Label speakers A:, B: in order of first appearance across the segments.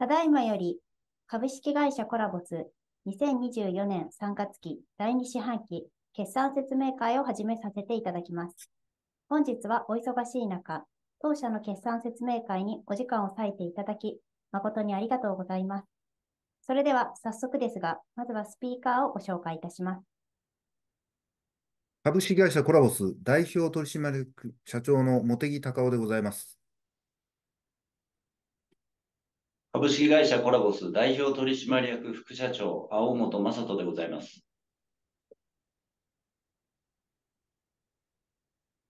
A: ただいまより株式会社コラボス2024年3月期第2四半期決算説明会を始めさせていただきます。本日はお忙しい中、当社の決算説明会にお時間を割いていただき、誠にありがとうございます。それでは早速ですが、まずはスピーカーをご紹介いたします。
B: 株式会社コラボス代表取締役社長の茂木隆夫でございます。
C: 株式会社コラボス代表取締役副社長、青本正人でございます。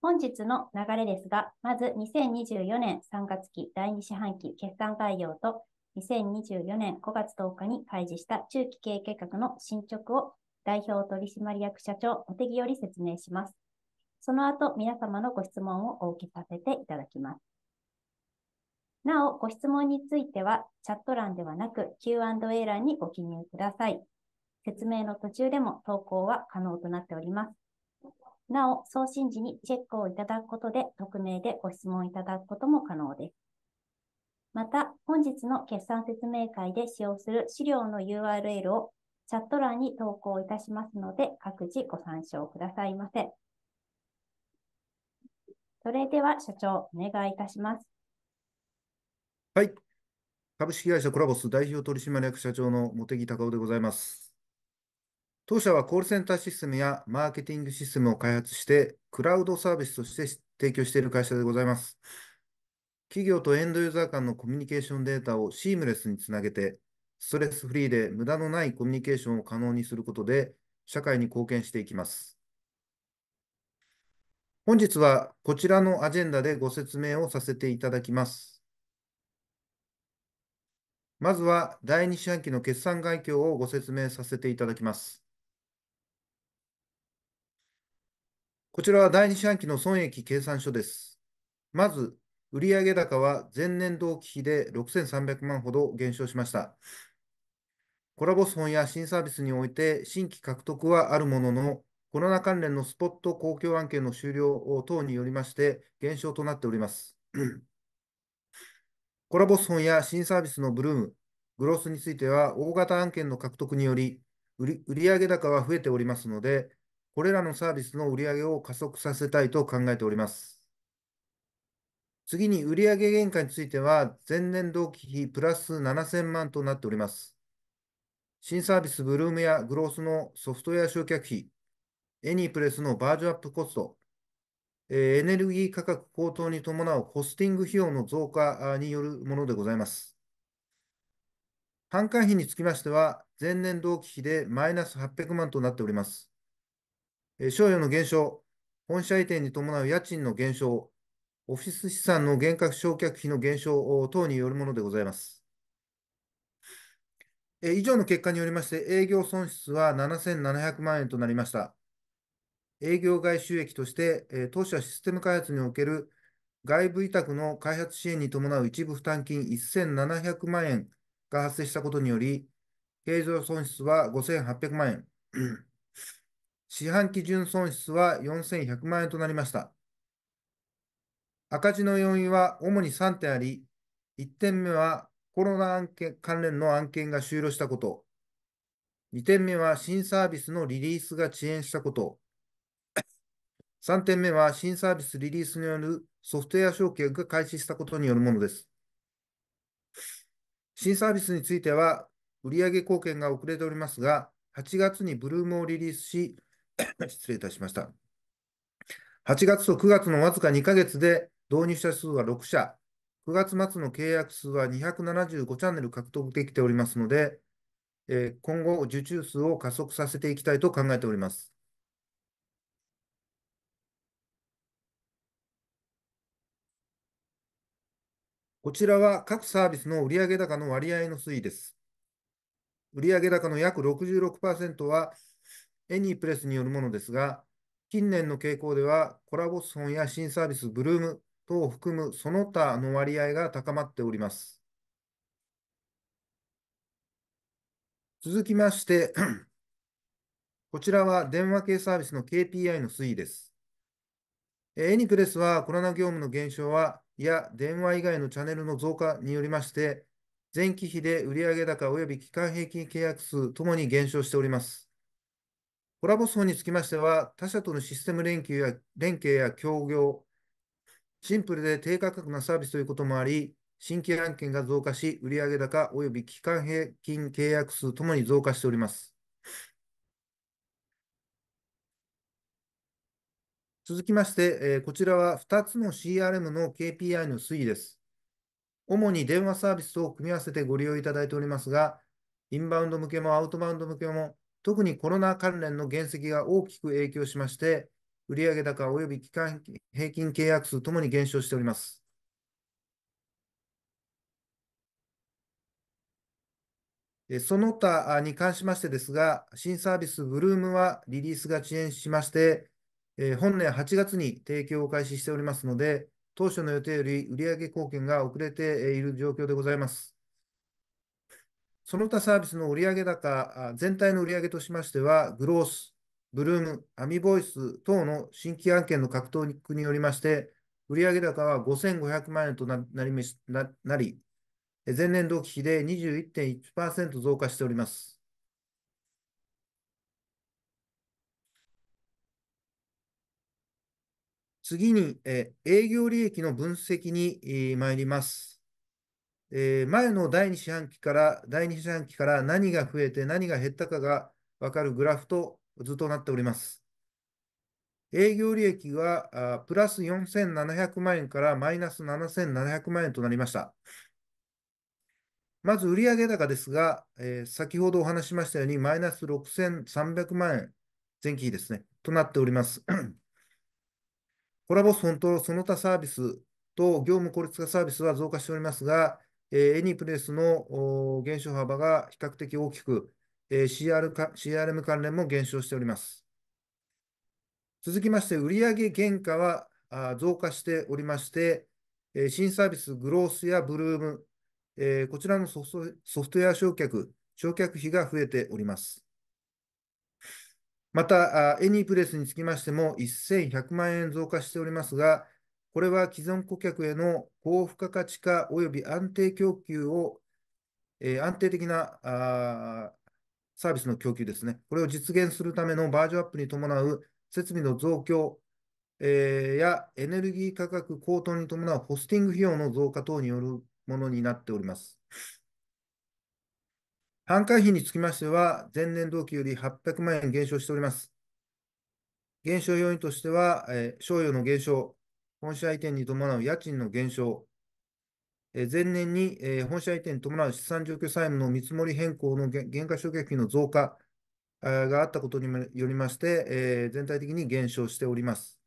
A: 本日の流れですが、まず2024年3月期第2四半期決算概要と、2024年5月10日に開示した中期経営計画の進捗を代表取締役社長、茂木より説明します。その後、皆様のご質問をお受けさせていただきます。なお、ご質問については、チャット欄ではなく Q&A 欄にご記入ください。説明の途中でも投稿は可能となっております。なお、送信時にチェックをいただくことで、匿名でご質問いただくことも可能です。また、本日の決算説明会で使用する資料の URL をチャット欄に投稿いたしますので、各自ご参照くださいませ。それでは、社長、お願いいたします。
B: はい。株式会社コラボス代表取締役社長の茂木隆夫でございます。当社はコールセンターシステムやマーケティングシステムを開発して、クラウドサービスとして提供している会社でございます。企業とエンドユーザー間のコミュニケーションデータをシームレスにつなげて、ストレスフリーで無駄のないコミュニケーションを可能にすることで、社会に貢献していきます。本日はこちらのアジェンダでご説明をさせていただきます。まずは第2四半期の決算概況をご説明させていただきます。こちらは第2四半期の損益計算書です。まず、売上高は前年同期比で6 3 0 0万ほど減少しました。コラボス本や新サービスにおいて新規獲得はあるものの、コロナ関連のスポット公共案件の終了等によりまして減少となっております。コラボス本や新サービスのブルーム、グロスについては、大型案件の獲得により、売上高は増えておりますので、これらのサービスの売上を加速させたいと考えております。次に、売上原価については、前年同期比プラス7,000万となっております。新サービスブルームやグロースのソフトウェア焼却費、エニープレスのバージョンアップコスト、エネルギー価格高騰に伴うホスティング費用の増加によるものでございます。販管費につきましては、前年同期比でマイナス800万となっております。賞与の減少、本社移転に伴う家賃の減少、オフィス資産の減価償却費の減少等によるものでございます。以上の結果によりまして、営業損失は7700万円となりました。営業外収益として、当社システム開発における外部委託の開発支援に伴う一部負担金1700万円が発生したことにより、経常損失は5800万円、四半期純損失は4100万円となりました。赤字の要因は主に3点あり、1点目はコロナ案件関連の案件が終了したこと、2点目は新サービスのリリースが遅延したこと、3点目は新サービスリリースによるソフトウェア証券が開始したことによるものです。新サービスについては、売上貢献が遅れておりますが、8月に Bloom をリリースし、失礼いたしました。8月と9月のわずか2ヶ月で導入者数は6社、9月末の契約数は275チャンネル獲得できておりますので、今後、受注数を加速させていきたいと考えております。こちらは各サービスの売上高の割合の推移です。売上高の約66%はエニープレスによるものですが、近年の傾向ではコラボソンや新サービスブルーム等を含むその他の割合が高まっております。続きまして、こちらは電話系サービスの KPI の推移です。エニプレスはコロナ業務の減少はや電話以外のチャンネルの増加によりまして、前期比で売上高及び期間平均契約数ともに減少しております。コラボ層につきましては、他社とのシステム連携や連携や協業、シンプルで低価格なサービスということもあり、新規案件が増加し、売上高及び期間平均契約数ともに増加しております。続きまして、えこちらは2つの CRM の KPI の推移です。主に電話サービスと組み合わせてご利用いただいておりますが、インバウンド向けもアウトバウンド向けも、特にコロナ関連の原石が大きく影響しまして、売上高及び期間平均契約数ともに減少しております。その他に関しましてですが、新サービスブルームはリリースが遅延しまして、えー、本年8月に提供を開始しておりますので、当初の予定より売上貢献が遅れている状況でございます。その他サービスの売上高、全体の売上としましては、グロース、ブルーム、アミボイス等の新規案件の獲得によりまして、売上高は5500万円となり、なり、前年同期比で21.1%増加しております。次に、え営業利益の分析に、え参ります。え前の第2四半期から、第2四半期から何が増えて何が減ったかがわかるグラフと図となっております。営業利益はプラス4700万円からマイナス7700万円となりました。まず売上高ですが、えー、先ほどお話しましたようにマイナス6300万円前期比ですね、となっております。コラボス本当その他サービスと業務効率化サービスは増加しておりますが、えー、エニプレスの減少幅が比較的大きく、えー、CR か CRM 関連も減少しております。続きまして、売上原価は増加しておりまして、えー、新サービス、グロースやブルーム、えー、こちらのソフトウェア焼却、償却費が増えております。また、エニープレスにつきましても1100万円増加しておりますが、これは既存顧客への高付加価値化及び安定供給を、えー、安定的なあサービスの供給ですね、これを実現するためのバージョンアップに伴う設備の増強、えー、やエネルギー価格高騰に伴うホスティング費用の増加等によるものになっております。販管費につきましては、前年同期より800万円減少しております。減少要因としては、賞与の減少、本社移転に伴う家賃の減少、前年に本社移転に伴う資産状況債務の見積もり変更の減価償却費の増加があったことによりまして、全体的に減少しております。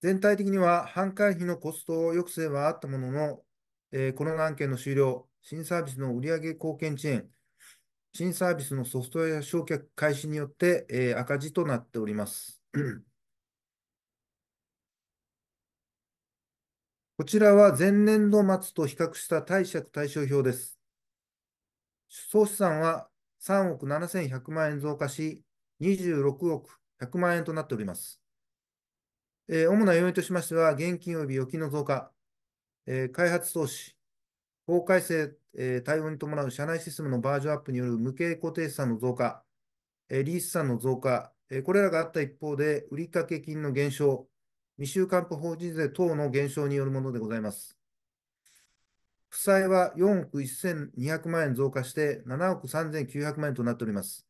B: 全体的には販管費のコスト抑制はあったものの、えー、この案件の終了、新サービスの売上貢献遅延、新サービスのソフトウェア焼却開始によって、えー、赤字となっております。こちらは前年度末と比較した貸借対照表です。総資産は3億7100万円増加し、26億100万円となっております。えー、主な要因としましては、現金及び預金の増加、え開発投資、法改正、えー、対応に伴う社内システムのバージョンアップによる無形固定資産の増加、えー、リース資産の増加、えー、これらがあった一方で、売掛金の減少、未収還付法人税等の減少によるものでございます。負債は4億1200万円増加して7億3900万円となっております。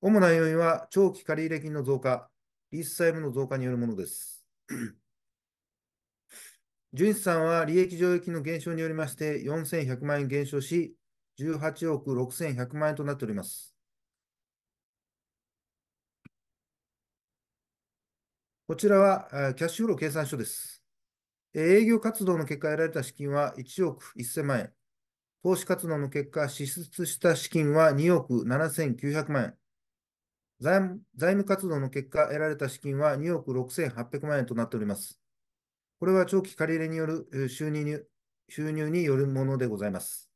B: 主な要因は長期借入金の増加、リース債務の増加によるものです。純資産は利益剰余金の減少によりまして、4100万円減少し、18億6100万円となっております。こちらはキャッシュフロー計算書です。営業活動の結果得られた資金は1億1000万円。投資活動の結果支出した資金は2億7900万円。財務活動の結果得られた資金は2億6800万円となっております。これは長期借り入れによる収入に収入によるものでございます。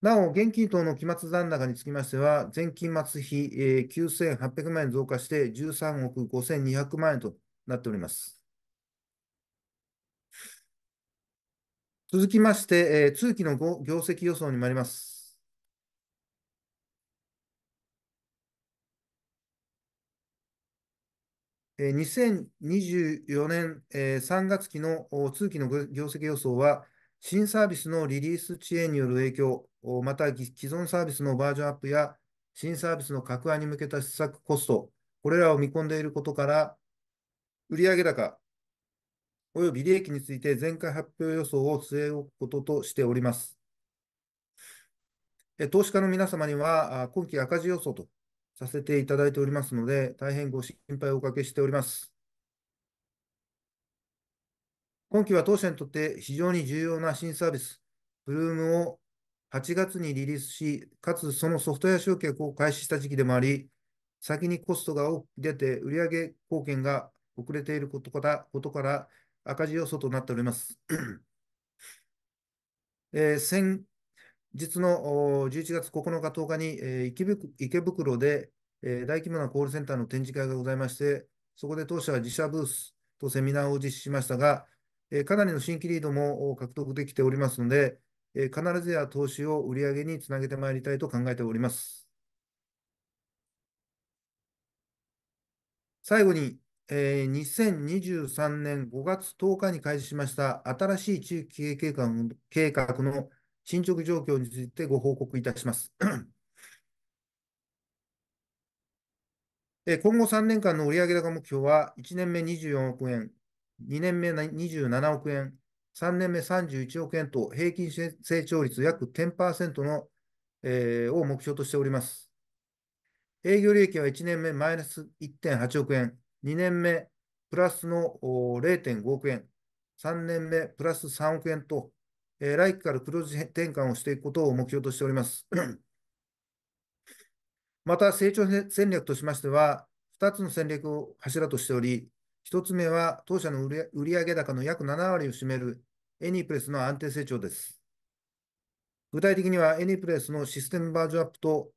B: なお、現金等の期末残高につきましては、前期末比、え9800万円増加して13億5200万円となっております。続きまして、え通期の業績予想に参ります。2024年3月期の通期の業績予想は、新サービスのリリース遅延による影響、また既存サービスのバージョンアップや新サービスの拡大に向けた施策コスト、これらを見込んでいることから、売上高および利益について前回発表予想を据え置くこととしております。投資家の皆様には、今期赤字予想とさせていただいておりますので、大変ご心配をおかけしております。今期は当社にとって非常に重要な新サービス、Bloom を8月にリリースし、かつそのソフトウェア集客を開始した時期でもあり、先にコストが多く出て売上貢献が遅れていることから赤字要素となっております。えー、先実の11月9日、10日に、え池袋で、え大規模なコールセンターの展示会がございまして、そこで当社は自社ブースとセミナーを実施しましたが、えかなりの新規リードも獲得できておりますので、え必ずや投資を売上につなげてまいりたいと考えております。最後に、え2023年5月10日に開始しました新しい地域経営計画の進捗状況についてご報告いたします。今後3年間の売上高目標は、1年目24億円、2年目27億円、3年目31億円と平均成長率約10%の、えー、を目標としております。営業利益は1年目マイナス1.8億円、2年目プラスの0.5億円、3年目プラス3億円と、えー、来期から黒字転換をしていくことを目標としております。また、成長戦略としましては、2つの戦略を柱としており、1つ目は当社の売上高の約7割を占めるエニプレスの安定成長です。具体的には、エニプレスのシステムバージョンアップと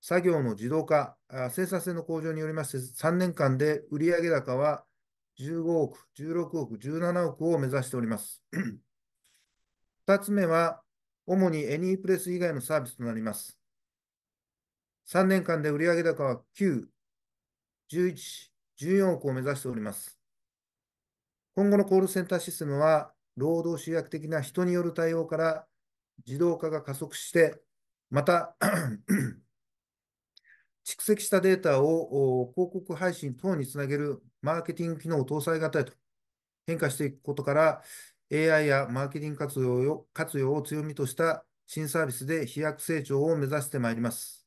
B: 作業の自動化、生産性の向上によりまして、3年間で売上高は15億、16億、17億を目指しております。2つ目は、主にエニープレス以外のサービスとなります。3年間で売上高は9、11、14億を目指しております。今後のコールセンターシステムは、労働集約的な人による対応から自動化が加速して、また 蓄積したデータを広告配信等につなげるマーケティング機能を搭載型へと変化していくことから、AI やマーケティング活用を活用を強みとした新サービスで飛躍成長を目指してまいります。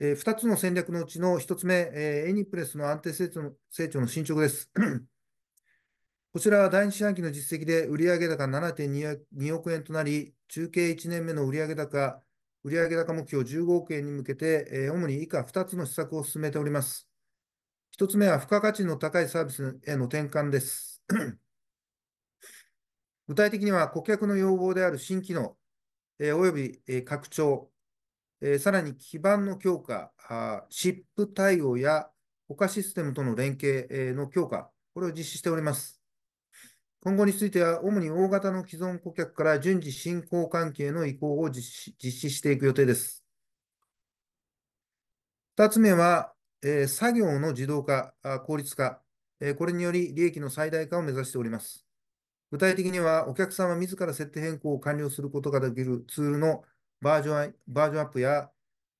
B: え2つの戦略のうちの1つ目、えエニプレスの安定成長の成長の進捗です。こちらは第2四半期の実績で売上高7.2億円となり、中継1年目の売上高、売上高目標15億円に向けて、え主に以下2つの施策を進めております。一つ目は付加価値の高いサービスへの転換です。具体的には顧客の要望である新機能、えー、および、えー、拡張、えー、さらに基盤の強化、シップ対応や他システムとの連携、えー、の強化、これを実施しております。今後については、主に大型の既存顧客から順次進行関係の移行を実施していく予定です。二つ目は、え作業の自動化、効率化、えこれにより利益の最大化を目指しております。具体的には、お客様自ら設定変更を完了することができるツールのバージョンバージョンアップや、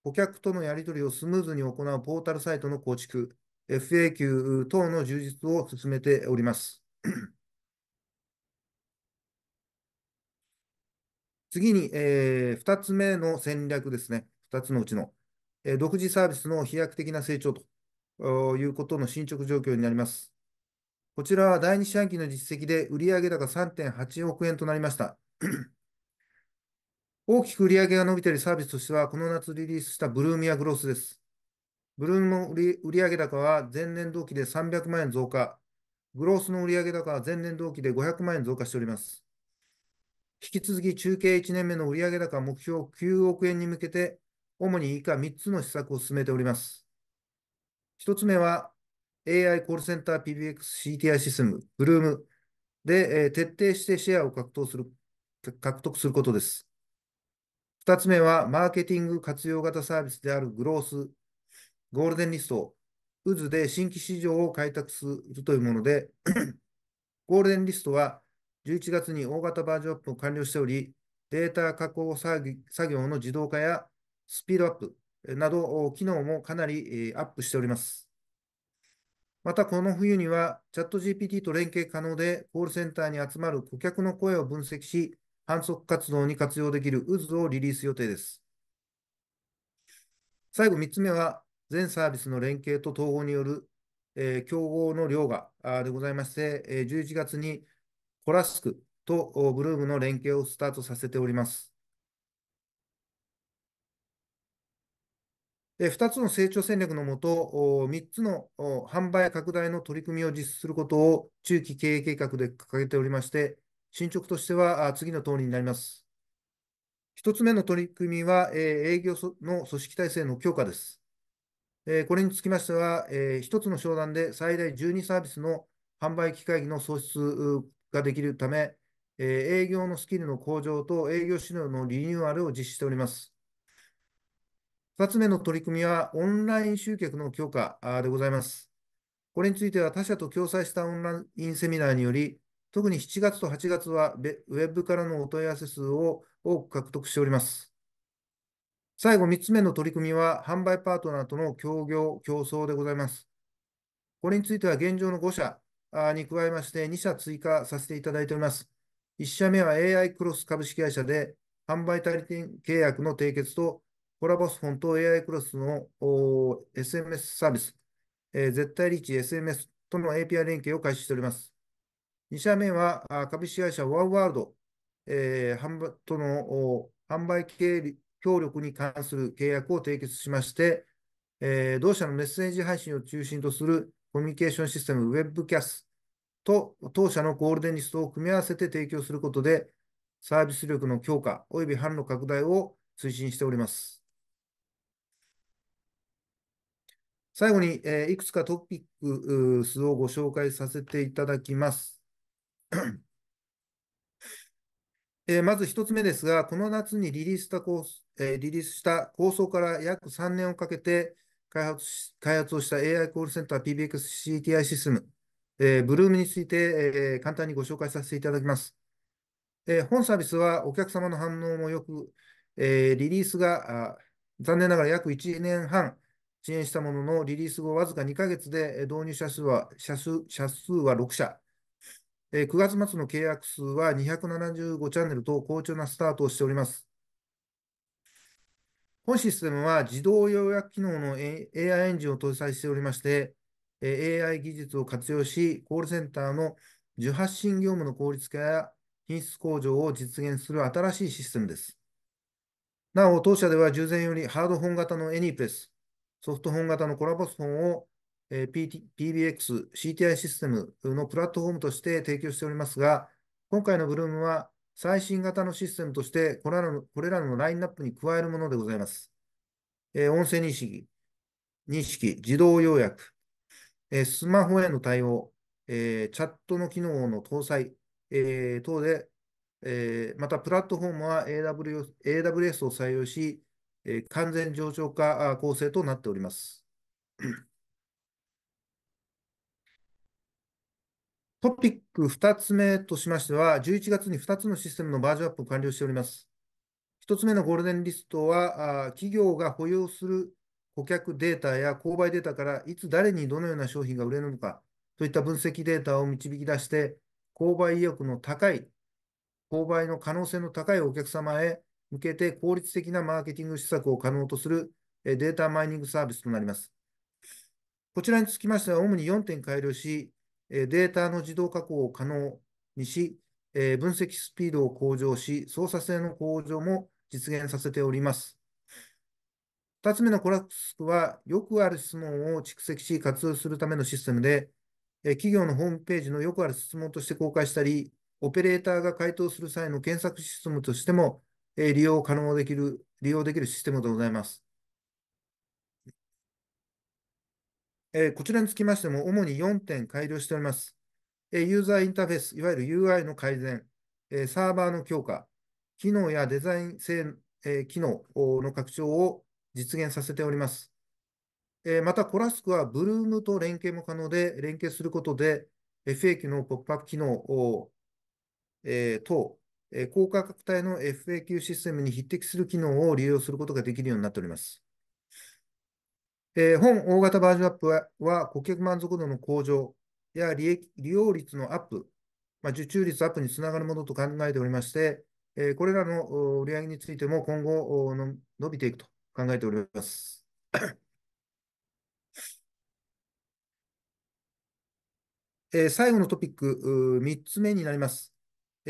B: 顧客とのやり取りをスムーズに行うポータルサイトの構築、FAQ 等の充実を進めております。次に、えー、2つ目の戦略ですね。2つのうちの。え独自サービスの飛躍的な成長ということの進捗状況になります。こちらは第2四半期の実績で売上高3.8億円となりました。大きく売上が伸びているサービスとしては、この夏リリースしたブルームやグロースです。ブルームの売上高は前年同期で300万円増加、グロースの売上高は前年同期で500万円増加しております。引き続き、中継1年目の売上高目標9億円に向けて、主に以下3つの施策を進めております。1つ目は、AI コールセンター PBXCTI システム、ブルームで、えー、徹底してシェアを獲得する獲得することです。2つ目は、マーケティング活用型サービスであるグロース、ゴールデンリスト、渦で新規市場を開拓するというもので、ゴールデンリストは11月に大型バージョンアップを完了しており、データ加工作業の自動化やスピードアップなど、機能もかなりアップしております。また、この冬には、チャット GPT と連携可能で、コールセンターに集まる顧客の声を分析し、販促活動に活用できる渦をリリース予定です。最後、3つ目は、全サービスの連携と統合による、えー、競合の量がでございまして、えー、11月にコラスクとブルームの連携をスタートさせております。2つの成長戦略のもと、3つの販売拡大の取り組みを実施することを中期経営計画で掲げておりまして、進捗としては次の通りになります。1つ目の取り組みは、営業の組織体制の強化です。これにつきましては、1つの商談で最大12サービスの販売機会議の創出ができるため、営業のスキルの向上と営業資料のリニューアルを実施しております。2つ目の取り組みは、オンライン集客の強化でございます。これについては、他社と共催したオンラインセミナーにより、特に7月と8月は、ウェブからのお問い合わせ数を多く獲得しております。最後、3つ目の取り組みは、販売パートナーとの協業・競争でございます。これについては、現状の5社に加えまして、2社追加させていただいております。1社目は AI クロス株式会社で、販売代理店契約の締結とコラボスフォンと AI クロスの SMS サービス、えー、絶対リーチ SMS との API 連携を開始しております。2社目は株式会社ワンワールド、えー、販売との販売協力に関する契約を締結しまして、えー、同社のメッセージ配信を中心とするコミュニケーションシステム Webcast と当社のゴールデンリストを組み合わせて提供することで、サービス力の強化及び販路拡大を推進しております。最後に、えー、いくつかトピックスをご紹介させていただきます。えー、まず1つ目ですが、この夏にリリースした構,、えー、リリースした構想から約3年をかけて開発開発をした AI コールセンター PBXCTI システム、えー、ブルームについて、え簡単にご紹介させていただきます。え本サービスはお客様の反応もよく、えリリースが残念ながら約1年半支援したものの、リリース後わずか2ヶ月で導入者数は社数社数は6社、え9月末の契約数は275チャンネルと好調なスタートをしております。本システムは自動要約機能の AI エンジンを搭載しておりまして、AI 技術を活用し、コールセンターの受発信業務の効率化や品質向上を実現する新しいシステムです。なお、当社では従前よりハードフォン型のエニープレス、ソフト本型のコラボォンを、えー、PT、PBX、CTI システムのプラットフォームとして提供しておりますが、今回のブルームは最新型のシステムとしてこれらの、これらのラインナップに加えるものでございます。えー、音声認識、認識、自動要約、えー、スマホへの対応、えー、チャットの機能の搭載、えー、等で、えー、またプラットフォームは AWS, AWS を採用し、えー、完全上昇化構成となっております。トピック2つ目としましては、11月に2つのシステムのバージョンアップを完了しております。1つ目のゴールデンリストは、あ企業が保有する顧客データや購買データから、いつ誰にどのような商品が売れるのか、といった分析データを導き出して、購買意欲の高い、購買の可能性の高いお客様へ向けて効率的なマーケティング施策を可能とするデータマイニングサービスとなります。こちらにつきましては、主に4点改良し、データの自動加工を可能にし、分析スピードを向上し、操作性の向上も実現させております。2つ目のコラックスは、よくある質問を蓄積し活用するためのシステムで、企業のホームページのよくある質問として公開したり、オペレーターが回答する際の検索システムとしてもえ利用可能できる、利用できるシステムでございます。えこちらにつきましても、主に4点改良しております。えユーザーインターフェース、いわゆる UI の改善、えサーバーの強化、機能やデザイン性、え機能の拡張を実現させております。えまた、コラスクは Bloom と連携も可能で、連携することで、FAQ のポップアップ機能え等え高価格帯の FAQ システムに匹敵する機能を利用することができるようになっております。えー、本大型バージョンアップはは顧客満足度の向上や利益利用率のアップ、まあ、受注率アップにつながるものと考えておりまして、えー、これらの売上についても今後の伸びていくと考えております。えー、最後のトピック、3つ目になります。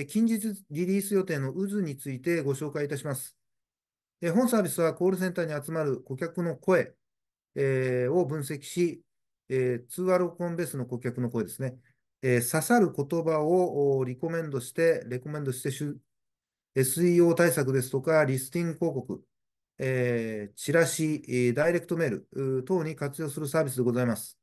B: 近日リリース予定の渦についてご紹介いたします。本サービスはコールセンターに集まる顧客の声を分析し、通話録音ベースの顧客の声ですね、刺さる言葉をリコメンドして、レコメンドして SEO 対策ですとか、リスティング広告、チラシ、ダイレクトメール等に活用するサービスでございます。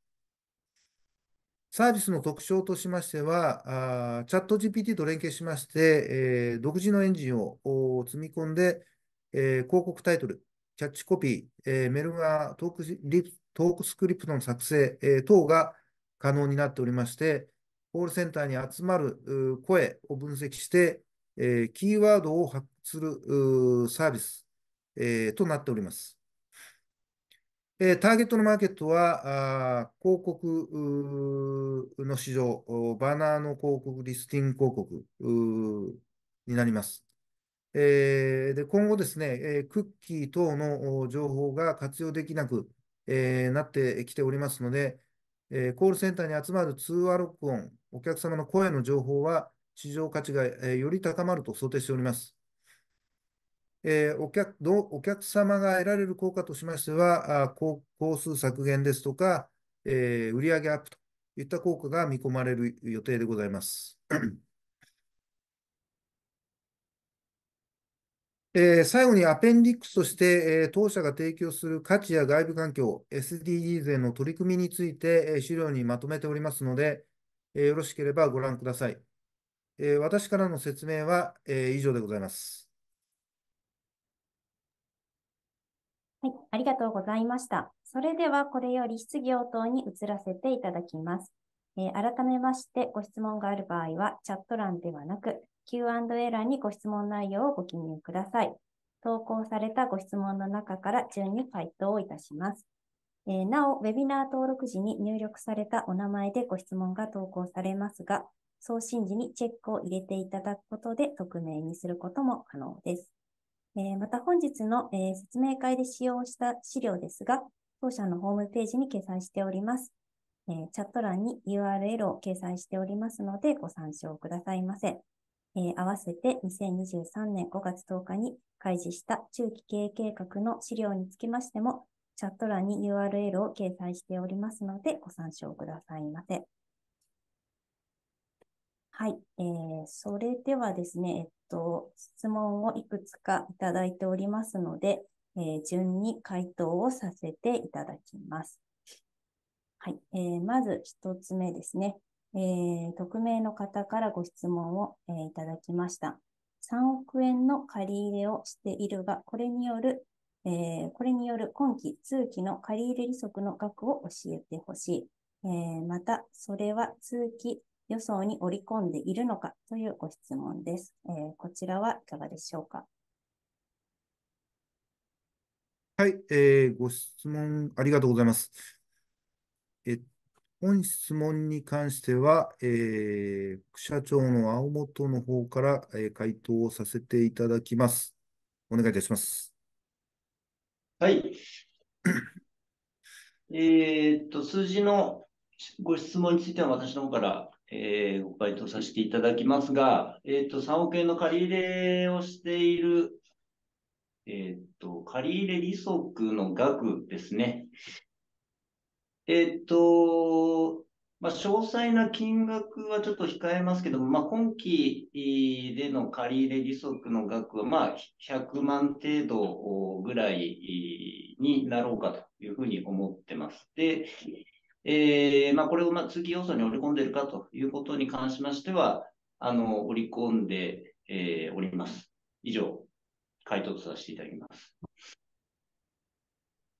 B: サービスの特徴としましては、チャット GPT と連携しまして、えー、独自のエンジンを積み込んで、えー、広告タイトル、キャッチコピー、えー、メルマトークトークスクリプトの作成、えー、等が可能になっておりまして、コールセンターに集まる声を分析して、えー、キーワードを発掘するサービス、えー、となっております。えー、ターゲットのマーケットは、あ広告の市場、バナーの広告、リスティング広告になります。えー、で今後ですね、えー、クッキー等の情報が活用できなく、えー、なってきておりますので、えー、コールセンターに集まる通話録音、お客様の声の情報は、市場価値が、えー、より高まると想定しております。えお客どお客様が得られる効果としましては、あ工数削減ですとか、えー、売上アップといった効果が見込まれる予定でございます。えー、最後にアペンディックスとして、えー、当社が提供する価値や外部環境、SDGs への取り組みについて、えー、資料にまとめておりますので、えー、よろしければご覧ください。えー、私からの説明は、えー、以上でございます。
A: はい、ありがとうございました。それではこれより質疑応答に移らせていただきます。えー、改めましてご質問がある場合はチャット欄ではなく Q&A 欄にご質問内容をご記入ください。投稿されたご質問の中から順に回答をいたします。えー、なお、ウェビナー登録時に入力されたお名前でご質問が投稿されますが、送信時にチェックを入れていただくことで匿名にすることも可能です。えまた本日の、え説明会で使用した資料ですが、当社のホームページに掲載しております。えチャット欄に URL を掲載しておりますのでご参照くださいませ。え合わせて2023年5月10日に開示した中期経営計画の資料につきましても、チャット欄に URL を掲載しておりますのでご参照くださいませ。はい、えー、それではですね、えっと、質問をいくつかいただいておりますので、えー、順に回答をさせていただきます。はい、えー、まず1つ目ですね、えー、匿名の方からご質問を、えー、いただきました。3億円の借り入れをしているが、これによる、えー、これによる今期、通期の借り入れ利息の額を教えてほしい。えー、また、それは通期予想に織り込んでいるのかというご質問です。えー、こちらはいかがでしょうか。
B: はい、えー、ご質問ありがとうございます。え本質問に関しては、えー、社長の青本の方から、えー、回答をさせていただきます。お願いいたします。はい。
C: えっと、数字のご質問については私の方からえー、ご回答させていただきますが、えっ、ー、と、3億円の借り入れをしている、えっ、ー、と、借入利息の額ですね。えっ、と、まあ、詳細な金額はちょっと控えますけども、まあ、今期での借入利息の額は、まあ、100万程度ぐらいになろうかというふうに思ってます。で、えーまあ、これをまあ通期要素に織り込んでいるかということに関しましては、あの織り込んで、えー、おります。以上、回答とさせていただきます。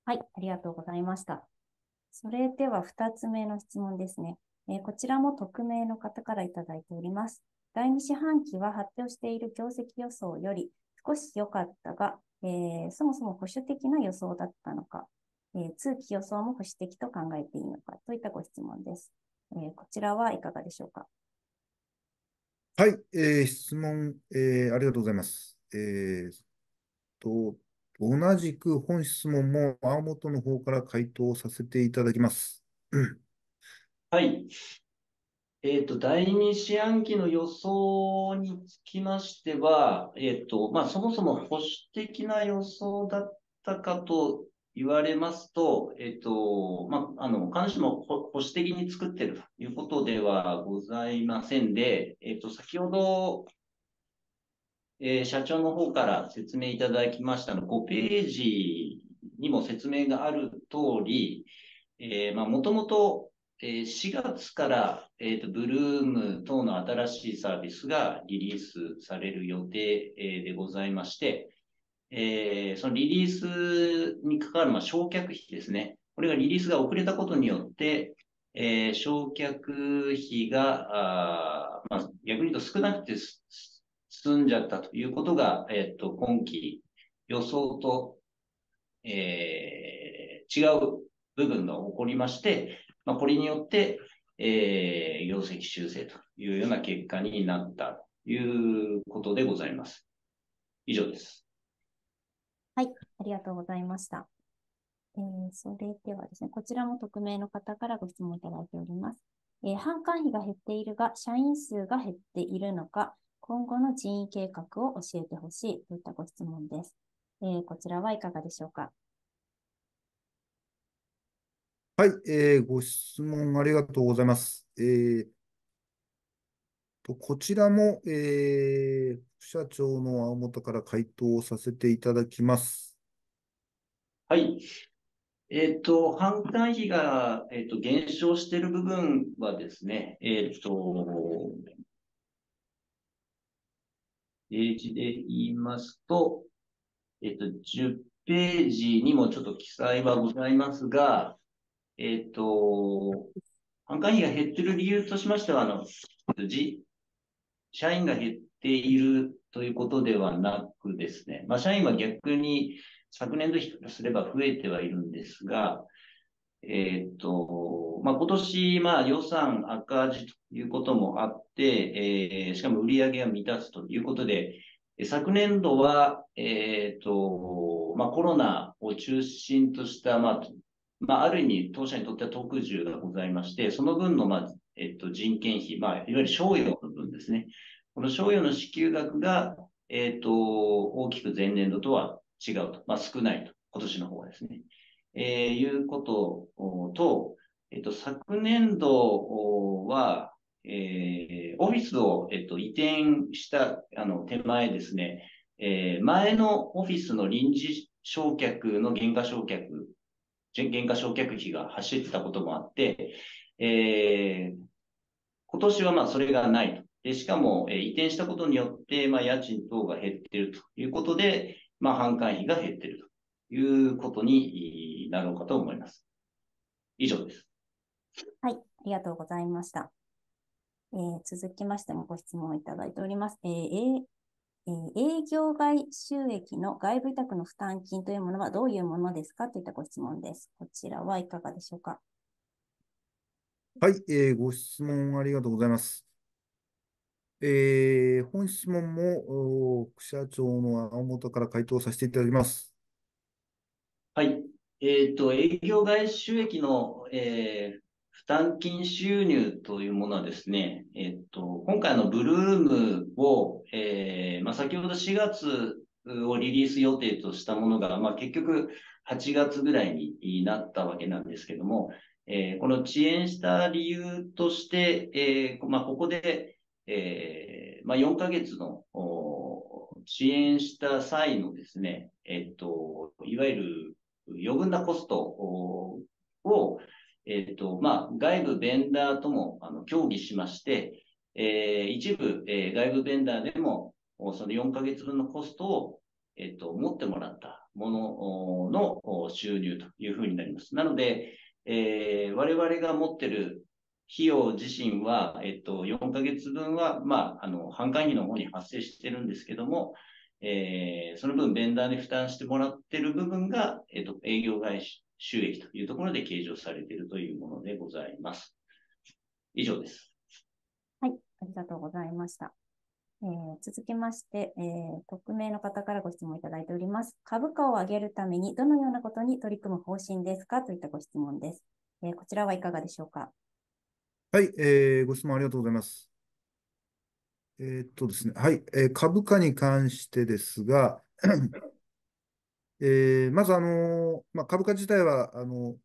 A: はい、ありがとうございました。それでは2つ目の質問ですね。えー、こちらも匿名の方からいただいております。第2四半期は発表している業績予想より少し良かったが、えー、そもそも保守的な予想だったのか、えー、通期予想も保守的と考えていいのかといったご質問です。えー、こちらはいかがでしょうか。
B: はい、えー、質問、えー、ありがとうございます。えー、と、同じく本質問も青本の方から回答させていただきます。
C: はい。えっ、ー、と、第二四半期の予想につきましては、えっ、ー、と、まあ、そもそも保守的な予想だったかと言われますと、えっと、まあ、の、必ずしも保守的に作ってるということではございませんで、えっと、先ほど、えー、社長の方から説明いただきましたの5ページにも説明がある通り、えー、まもともと、えー、4月から、えっ、ー、と、ブルーム等の新しいサービスがリリースされる予定、えー、でございまして、えー、そのリリースに関わる、まあ、償却費ですね。これがリリースが遅れたことによって、えー、償却費が、あまあ、逆に言うと少なくて済んじゃったということが、えっ、ー、と、今期予想と、えー、違う部分が起こりまして、まあ、これによって、えー、業績修正というような結果になったということでございます。以上です。
A: はい、ありがとうございました。えー、それではですね、こちらも匿名の方からご質問いただいております。えー、販管費が減っているが、社員数が減っているのか、今後の人員計画を教えてほしいといったご質問です。えー、こちらはいかがでしょうか。
B: はい、えー、ご質問ありがとうございます。えーこちらも、えー、社長の青本から回答をさせていただきます。
C: はい。えっ、ー、と、反対比が、えっ、ー、と、減少している部分はですね、えっ、ー、と、ージで言いますと、えっ、と、10ページにもちょっと記載はございますが、えっ、と、反対比が減っている理由としましては、あの、社員が減っているということではなくですね、まあ、社員は逆に昨年度比からすれば増えてはいるんですが、えっ、ー、と、まあ、今年、まあ、予算赤字ということもあって、えー、しかも売り上げ満たすということで、昨年度は、えっ、ー、と、まあ、コロナを中心とした、まあ、まあ、ある意味、当社にとっては特需がございまして、その分の、まあ、えっ、ー、と、人件費、まあ、いわゆる賞与分ですね。この賞与の支給額が、えっ、ー、と、大きく前年度とは違うと。まあ、少ないと。今年の方はですね。えー、いうことと、えっ、ー、と、昨年度は、えー、オフィスを、えっ、ー、と、移転した、あの、手前ですね、えー、前のオフィスの臨時償却の減価償却、減価償却費が走ってたこともあって、えー、今年はまあそれがないと。でしかも、え移転したことによって、まあ、家賃等が減っているということで、まあ、販管費が減っているということになろうかと思います。以上です。
A: はい、ありがとうございました。えー、続きましてもご質問いただいております。えーえー、営業外収益の外部委託の負担金というものはどういうものですかといったご質問です。こちらはいかがでしょうか。
B: はい、えー、ご質問ありがとうございます。えー、本質問も、社長の青本から回答させていただきます。
C: はい。えっ、ー、と、営業外収益の、えー、負担金収入というものはですね、えっ、ー、と、今回のブルームを、えー、まあ、先ほど4月をリリース予定としたものが、まあ、結局8月ぐらいになったわけなんですけども、えこの遅延した理由として、えまあ、ここで、えー、まあ、4ヶ月の遅延した際のですね、えっと、いわゆる余分なコストを、えっと、まあ、外部ベンダーともあの協議しまして、えー、一部、えー、外部ベンダーでも、その4ヶ月分のコストを、えっと、持ってもらったものの収入というふうになります。なので、えー、我々が持ってる費用自身は、えっと、4ヶ月分は、まあ、あの、販管費の方に発生してるんですけども、えー、その分、ベンダーに負担してもらってる部分が、えっと、営業外収益というところで計上されているというものでございます。以上です。
A: はい、ありがとうございました。えー、続きまして、えー、匿名の方からご質問いただいております。株価を上げるためにどのようなことに取り組む方針ですかといったご質問です。えー、こちらはいかがでしょうか
B: はい、えー、ご質問ありがとうございます。えーっとですね、はい、えー株価に関してですが、えーまず、あのーまあ、株価自体は、あのも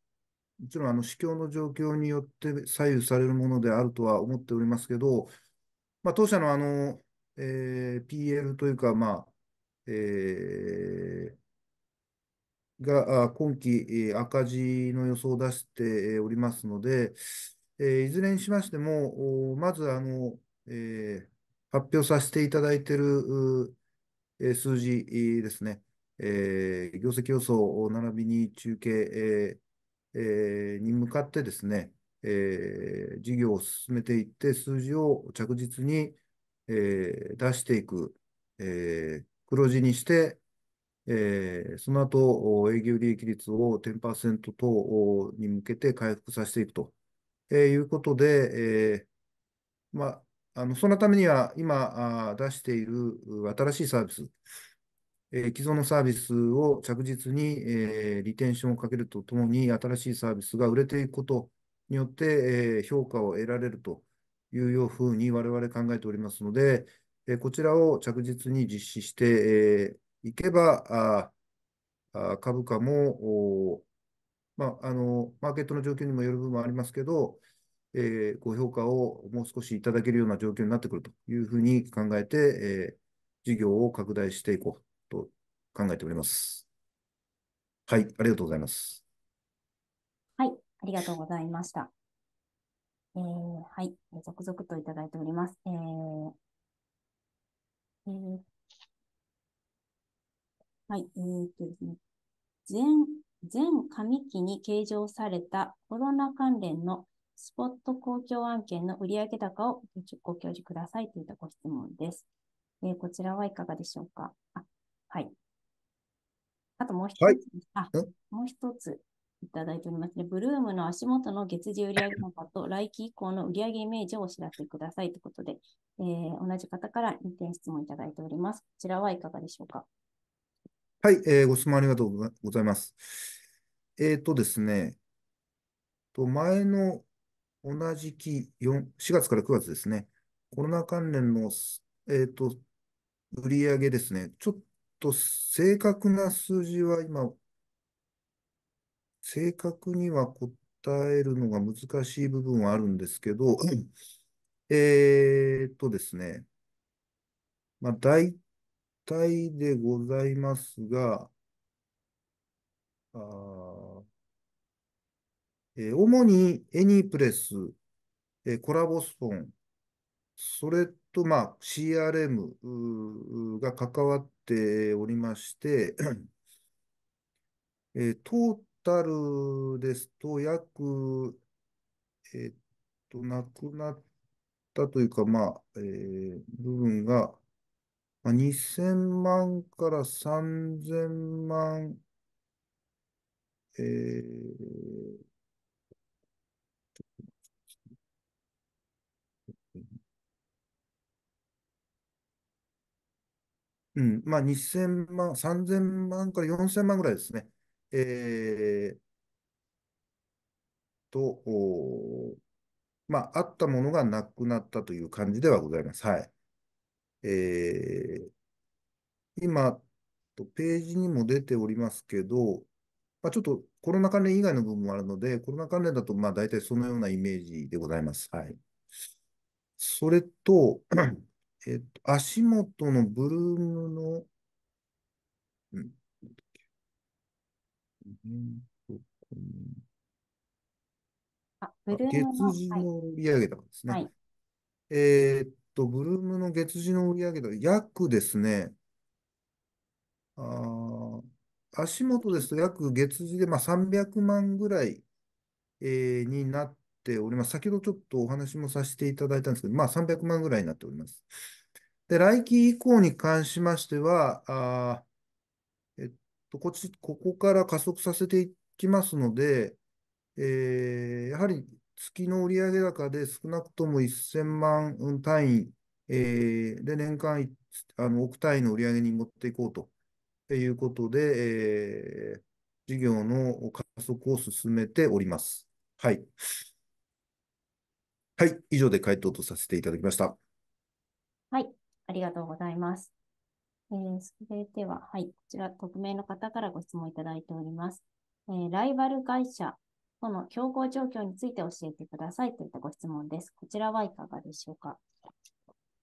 B: ちろんあの市況の状況によって左右されるものであるとは思っておりますけど、まあ、当社の、あのえー PL というか、まあえーがあ今期、えー赤字の予想を出しておりますので、えー、いずれにしましても、まずあの、えー、発表させていただいている、えー、数字ですね、えー、業績予想並びに中継、えーえー、に向かってですね、えー、事業を進めていって、数字を着実に、えー、出していく、えー、黒字にして、えー、その後、営業利益率を10%等に向けて回復させていくとえー、いうことで、えー、まあ、あのそのためには今あ出している新しいサービス、えー、既存のサービスを着実に、えー、リテンションをかけるとともに、新しいサービスが売れていくことによって、えー、評価を得られるというようふうに我々考えておりますので、えこちらを着実に実施して、えいけば、あ株価もまあ、あのマーケットの状況にもよる部分もありますけど、えー、ご評価をもう少しいただけるような状況になってくるというふうに考えて、えー、事業を拡大していこうと考えております。はい、ありがとうございます。
A: はい、ありがとうございました。えー、はい、続々といただいております。えーえー、はい、えー、とですね、前全上期に計上されたコロナ関連のスポット公共案件の売上高をご教示くださいといったご質問です。えー、こちらはいかがでしょうかあはい。あともう一つ、はい、あもう一ついただいておりますね。ブルームの足元の月次売上高と来期以降の売上イメージをお知らせくださいということで、えー、同じ方から2点質問いただいております。こちらはいかがでしょうか
B: はい、えー、ご質問ありがとうございます。えーとですね、と前の同じ期、4、4月から9月ですね、コロナ関連の、えーと、売り上げですね、ちょっと正確な数字は今、正確には答えるのが難しい部分はあるんですけど、えっとですね、まあ、大体でございますが、えー、主にエニープレス、えー、コラボスポン、それと、まあ、CRM が関わっておりまして、えー、トータルですと約、えー、っと、なくなったというか、まあ、えー、部分が、まあ、2000万から3000万えーうん、まあ2000万、3000万から4000万ぐらいですね。えーと、まあ、あったものがなくなったという感じではございます。はい。えー、今、ページにも出ておりますけど、まあ、ちょっとコロナ関連以外の部分もあるので、コロナ関連だとまあ大体そのようなイメージでございます。はい。それと、えっと、足元のブルームの、うん、
A: あ月次の売上
B: 高ですね。はい、えー、っと、ブルームの月次の売上高、約ですね、あ足元ですと約月次でまあ300万ぐらい、えー、になっております。先ほどちょっとお話もさせていただいたんですけど、まあ300万ぐらいになっております。で、来期以降に関しましては、あえっと、こっち、ここから加速させていきますので、えー、やはり月の売上高で少なくとも1000万単位、えー、で年間あの億単位の売上に持っていこうとということで、えー、事業の加速を進めております。はい。はい、以上で回答とさせていただきました。
A: はい、ありがとうございます。えー、それでは、はい、こちら、匿名の方からご質問いただいております。えー、ライバル会社との競合状況について教えてくださいといったご質問です。こちらはいかがでしょうか。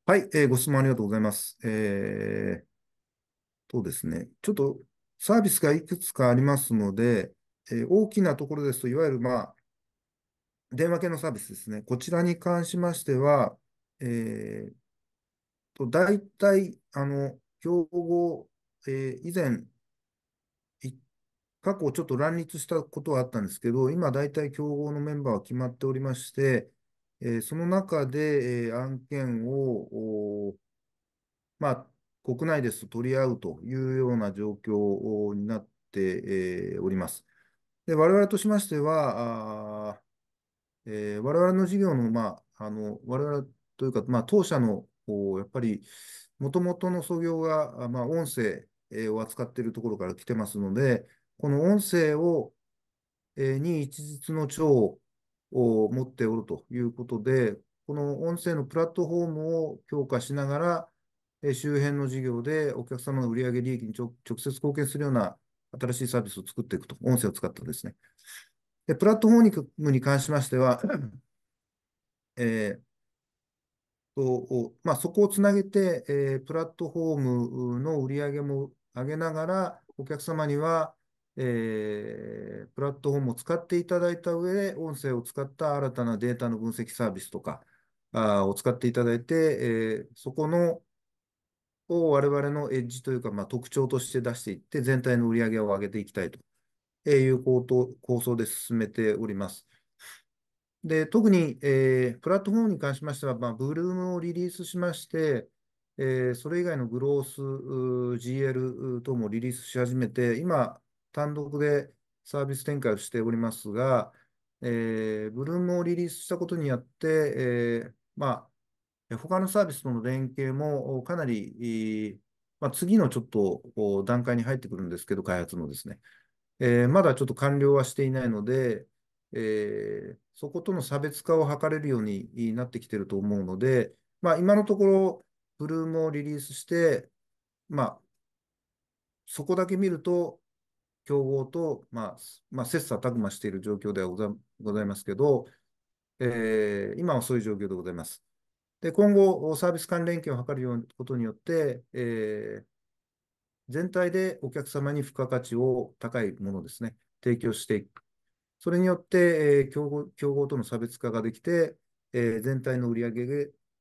B: はい、えー、ご質問ありがとうございます。えーうですね、ちょっとサービスがいくつかありますので、えー、大きなところですと、いわゆる、まあ、電話系のサービスですね。こちらに関しましては、えー、と大体、あの、競合、えー、以前、過去ちょっと乱立したことはあったんですけど、今大体競合のメンバーは決まっておりまして、えー、その中で、えー、案件を、まあ、国内ですと取り合うというような状況になっております。で我々としましては、あえー、我々の事業の、まあ、あの我々というか、まあ、当社のやっぱりもともとの創業が、まあ、音声を扱っているところから来てますので、この音声を、えー、に一日の長を持っておるということで、この音声のプラットフォームを強化しながら、周辺の事業でお客様の売上利益に直接貢献するような新しいサービスを作っていくと、音声を使ったですね。で、プラットフォームに関しましては、えーとまあ、そこをつなげて、えー、プラットフォームの売り上げも上げながら、お客様には、えー、プラットフォームを使っていただいた上で、音声を使った新たなデータの分析サービスとかあを使っていただいて、えー、そこのを我々のエッジというか、まあ、特徴として出していって、全体の売り上げを上げていきたいという構想で進めております。で、特に、えー、プラットフォームに関しましては、まあ、ブルームをリリースしまして、えー、それ以外のグロース、GL 等もリリースし始めて、今、単独でサービス展開をしておりますが、えー、ブルームをリリースしたことによって、えー、まあ、他のサービスとの連携もかなり、まあ、次のちょっと段階に入ってくるんですけど、開発のですね、えー、まだちょっと完了はしていないので、えー、そことの差別化を図れるようになってきてると思うので、まあ、今のところ、ブルームをリリースして、まあ、そこだけ見ると、競合と、まあまあ、切磋琢磨している状況ではございますけど、えー、今はそういう状況でございます。で、今後、サービス関連権を図ることによって、えー、全体でお客様に付加価値を高いものですね、提供していく。それによって、えー、競合競合との差別化ができて、えー、全体の売上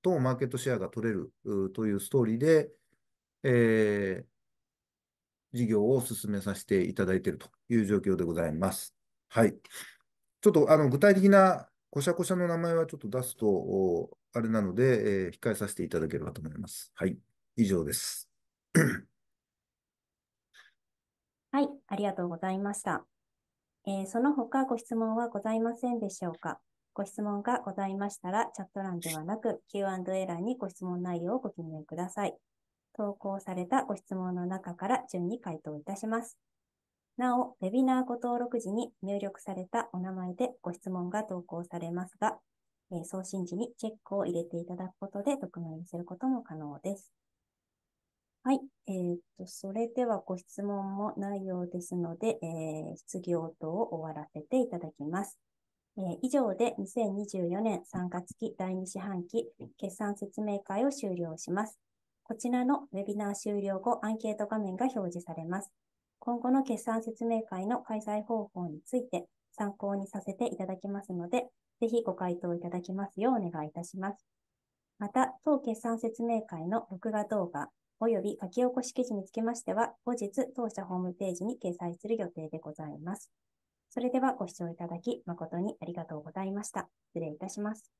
B: とマーケットシェアが取れるというストーリーで、えー、事業を進めさせていただいているという状況でございます。はい。ちょっとあの具体的なこしゃこしゃの名前はちょっと出すと、あれなので、えー、控えさせていただければと思います。はい、以上です。は
A: い、ありがとうございました。えー、その他ご質問はございませんでしょうかご質問がございましたら、チャット欄ではなく Q&A 欄にご質問内容をご記入ください。投稿されたご質問の中から順に回答いたします。なお、ウェビナーご登録時に入力されたお名前でご質問が投稿されますが、え送信時にチェックを入れていただくことで匿名にすることも可能です。はい。えー、と、それではご質問もないようですので、えー、質疑応答を終わらせていただきます。えー、以上で2024年3月期第2四半期決算説明会を終了します。こちらのウェビナー終了後、アンケート画面が表示されます。今後の決算説明会の開催方法について参考にさせていただきますので、ぜひご回答いただきますようお願いいたします。また、当決算説明会の録画動画及び書き起こし記事につきましては、後日当社ホームページに掲載する予定でございます。それではご視聴いただき誠にありがとうございました。失礼いたします。